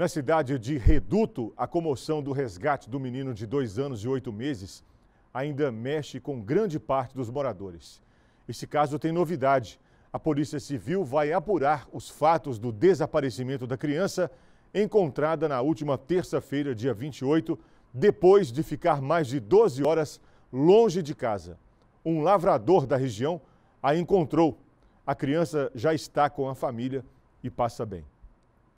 Na cidade de Reduto, a comoção do resgate do menino de dois anos e oito meses ainda mexe com grande parte dos moradores. Esse caso tem novidade. A Polícia Civil vai apurar os fatos do desaparecimento da criança encontrada na última terça-feira, dia 28, depois de ficar mais de 12 horas longe de casa. Um lavrador da região a encontrou. A criança já está com a família e passa bem.